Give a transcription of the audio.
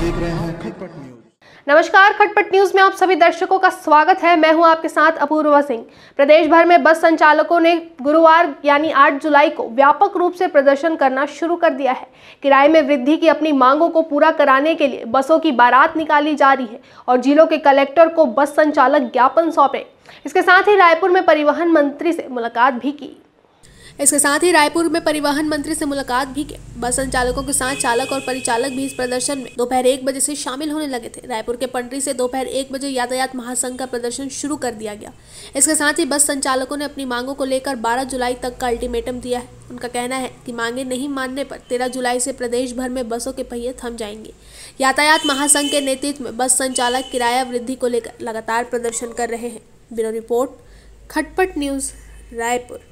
देख रहे हैं खटपट न्यूज नमस्कार खटपट न्यूज में आप सभी दर्शकों का स्वागत है मैं हूं आपके साथ अपूर्वा सिंह प्रदेश भर में बस संचालकों ने गुरुवार यानी 8 जुलाई को व्यापक रूप से प्रदर्शन करना शुरू कर दिया है किराए में वृद्धि की अपनी मांगों को पूरा कराने के लिए बसों की बारात निकाली जा रही है और जिलों के कलेक्टर को बस संचालक ज्ञापन सौंपे इसके साथ ही रायपुर में परिवहन मंत्री से मुलाकात भी की इसके साथ ही रायपुर में परिवहन मंत्री से मुलाकात भी की बस संचालकों के साथ चालक और परिचालक भी इस प्रदर्शन में दोपहर एक बजे से शामिल होने लगे थे रायपुर के पंडरी से दोपहर एक बजे यातायात महासंघ का प्रदर्शन शुरू कर दिया गया इसके साथ ही बस संचालकों ने अपनी मांगों को लेकर बारह जुलाई तक का अल्टीमेटम दिया है उनका कहना है कि मांगे नहीं मानने पर तेरह जुलाई से प्रदेश भर में बसों के पहिए थम जाएंगे यातायात महासंघ के नेतृत्व में बस संचालक किराया वृद्धि को लेकर लगातार प्रदर्शन कर रहे हैं bureau report Khatpat news Raipur